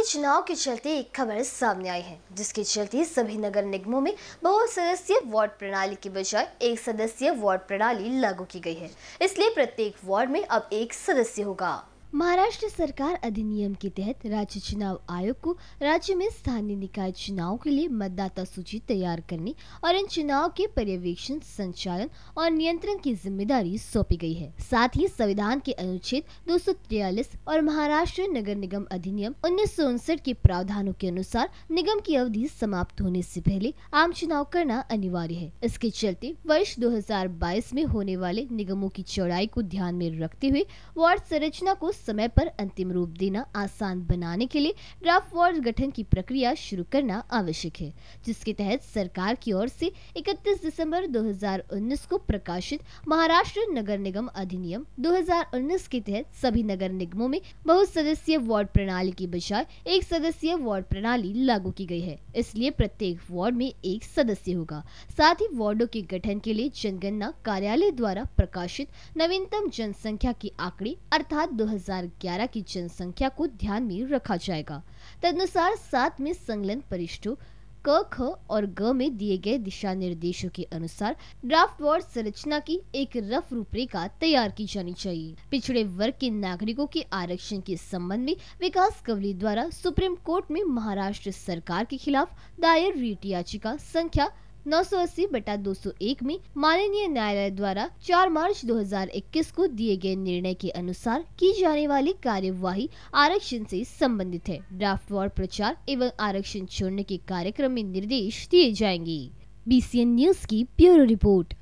के चुनाव के चलते एक खबर सामने आई है जिसके चलते सभी नगर निगमों में सदस्य वार्ड प्रणाली के बजाय एक सदस्यीय वार्ड प्रणाली लागू की गई है इसलिए प्रत्येक वार्ड में अब एक सदस्य होगा महाराष्ट्र सरकार अधिनियम के तहत राज्य चुनाव आयोग को राज्य में स्थानीय निकाय चुनाव के लिए मतदाता सूची तैयार करने और इन चुनाव के पर्यवेक्षण संचालन और नियंत्रण की जिम्मेदारी सौंपी गई है साथ ही संविधान के अनुच्छेद दो और महाराष्ट्र नगर निगम अधिनियम उन्नीस के प्रावधानों के अनुसार निगम की अवधि समाप्त होने ऐसी पहले आम चुनाव करना अनिवार्य है इसके चलते वर्ष दो में होने वाले निगमों की चौड़ाई को ध्यान में रखते हुए वार्ड संरचना को समय पर अंतिम रूप देना आसान बनाने के लिए ड्राफ्ट वार्ड गठन की प्रक्रिया शुरू करना आवश्यक है जिसके तहत सरकार की ओर से 31 दिसंबर 2019 को प्रकाशित महाराष्ट्र नगर निगम अधिनियम 2019 के तहत सभी नगर निगमों में बहुसदस्यीय वार्ड प्रणाली की बजाय एक सदस्यीय वार्ड प्रणाली लागू की गई है इसलिए प्रत्येक वार्ड में एक सदस्य होगा साथ ही वार्डो के गठन के लिए जनगणना कार्यालय द्वारा प्रकाशित नवीनतम जनसंख्या की आंकड़े अर्थात 2011 की जनसंख्या को ध्यान में रखा जाएगा तदनुसार सात में संलग्न परिष्ठों क ख और ग में दिए गए दिशा निर्देशों के अनुसार ड्राफ्ट वार्ड संरचना की एक रफ रूपरेखा तैयार की जानी चाहिए पिछड़े वर्ग के नागरिकों के आरक्षण के संबंध में विकास कवली द्वारा सुप्रीम कोर्ट में महाराष्ट्र सरकार के खिलाफ दायर रीट याचिका संख्या 980 बटा 201 में माननीय न्यायालय द्वारा 4 मार्च 2021 को दिए गए निर्णय के अनुसार की जाने वाली कार्यवाही आरक्षण से संबंधित है ड्राफ्ट वार्ड प्रचार एवं आरक्षण छोड़ने के कार्यक्रम में निर्देश दिए जाएंगे एन न्यूज की ब्यूरो रिपोर्ट